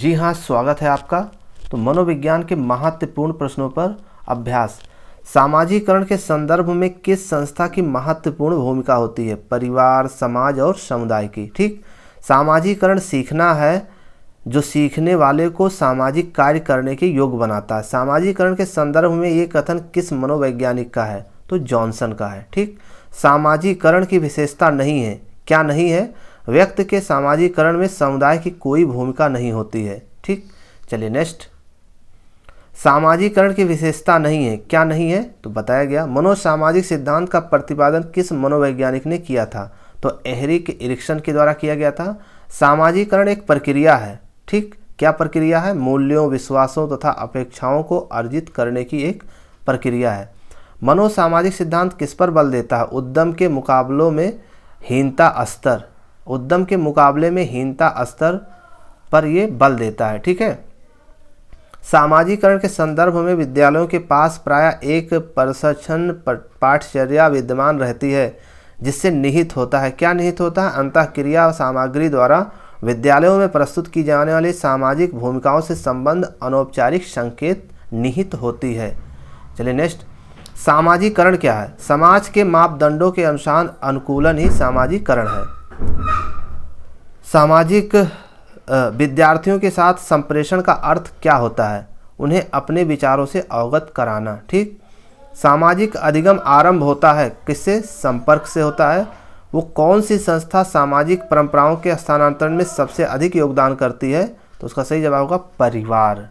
जी हाँ स्वागत है आपका तो मनोविज्ञान के महत्वपूर्ण प्रश्नों पर अभ्यास सामाजिकरण के संदर्भ में किस संस्था की महत्वपूर्ण भूमिका होती है परिवार समाज और समुदाय की ठीक सामाजिकरण सीखना है जो सीखने वाले को सामाजिक कार्य करने के योग बनाता है सामाजिकरण के संदर्भ में ये कथन किस मनोवैज्ञानिक का है तो जॉनसन का है ठीक सामाजिकरण की विशेषता नहीं है क्या नहीं है व्यक्ति के सामाजिकरण में समुदाय की कोई भूमिका नहीं होती है ठीक चलिए नेक्स्ट सामाजिकरण की विशेषता नहीं है क्या नहीं है तो बताया गया मनोसामाजिक सिद्धांत का प्रतिपादन किस मनोवैज्ञानिक ने किया था तो एहरिक इरिक्शन के द्वारा किया गया था सामाजिकरण एक प्रक्रिया है ठीक क्या प्रक्रिया है मूल्यों विश्वासों तथा अपेक्षाओं को अर्जित करने की एक प्रक्रिया है मनोसामाजिक सिद्धांत किस पर बल देता है उद्यम के मुकाबलों में हीनता स्तर उद्यम के मुकाबले में हीनता स्तर पर ये बल देता है ठीक है सामाजिकरण के संदर्भ में विद्यालयों के पास प्राय एक प्रशिक्षण पाठचर्या विद्यमान रहती है जिससे निहित होता है क्या निहित होता है अंत क्रिया सामग्री द्वारा विद्यालयों में प्रस्तुत की जाने वाली सामाजिक भूमिकाओं से संबंध अनौपचारिक संकेत निहित होती है चलिए नेक्स्ट सामाजिकरण क्या है समाज के मापदंडों के अनुसार अनुकूलन ही सामाजिकरण है सामाजिक विद्यार्थियों के साथ संप्रेषण का अर्थ क्या होता है उन्हें अपने विचारों से अवगत कराना ठीक सामाजिक अधिगम आरंभ होता है किससे संपर्क से होता है वो कौन सी संस्था सामाजिक परंपराओं के स्थानांतरण में सबसे अधिक योगदान करती है तो उसका सही जवाब होगा परिवार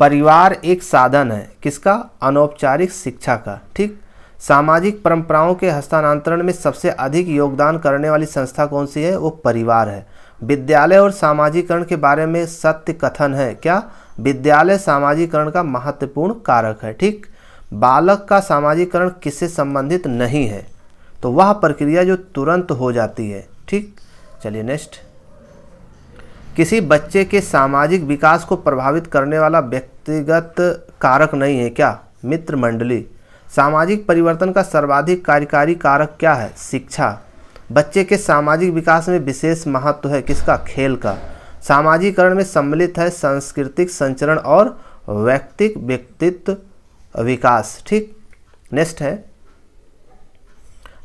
परिवार एक साधन है किसका अनौपचारिक शिक्षा का ठीक सामाजिक परंपराओं के हस्तांतरण में सबसे अधिक योगदान करने वाली संस्था कौन सी है वो परिवार है विद्यालय और सामाजिकरण के बारे में सत्य कथन है क्या विद्यालय सामाजिकरण का महत्वपूर्ण कारक है ठीक बालक का सामाजिकरण किससे संबंधित नहीं है तो वह प्रक्रिया जो तुरंत हो जाती है ठीक चलिए नेक्स्ट किसी बच्चे के सामाजिक विकास को प्रभावित करने वाला व्यक्तिगत कारक नहीं है क्या मित्र मंडली सामाजिक परिवर्तन का सर्वाधिक कार्यकारी कारक क्या है शिक्षा बच्चे के सामाजिक विकास में विशेष महत्व है किसका खेल का सामाजिकरण में सम्मिलित है सांस्कृतिक संचरण और व्यक्तिक व्यक्तित्व विकास ठीक नेक्स्ट है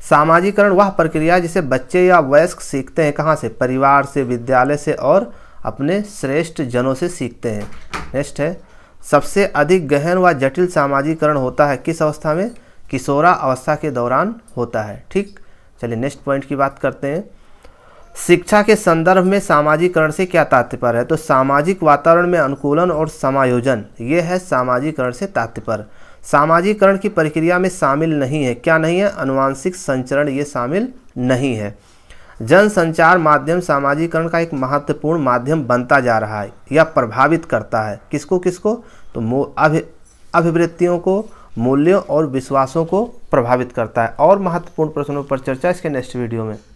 सामाजिकरण वह प्रक्रिया जिसे बच्चे या वयस्क सीखते हैं कहाँ से परिवार से विद्यालय से और अपने श्रेष्ठ जनों से सीखते हैं नेक्स्ट है सबसे अधिक गहन व जटिल सामाजिकरण होता है किस अवस्था में किशोरा अवस्था के दौरान होता है ठीक चलिए नेक्स्ट पॉइंट की बात करते हैं शिक्षा के संदर्भ में सामाजिकरण से क्या तात्पर्य है तो सामाजिक वातावरण में अनुकूलन और समायोजन ये है सामाजिकरण से तात्पर्य सामाजिकरण की प्रक्रिया में शामिल नहीं है क्या नहीं है अनुवांशिक संचरण ये शामिल नहीं है जनसंचार माध्यम सामाजिकरण का एक महत्वपूर्ण माध्यम बनता जा रहा है या प्रभावित करता है किसको किसको तो अभि अभिवृत्तियों को मूल्यों और विश्वासों को प्रभावित करता है और महत्वपूर्ण प्रश्नों पर चर्चा इसके नेक्स्ट वीडियो में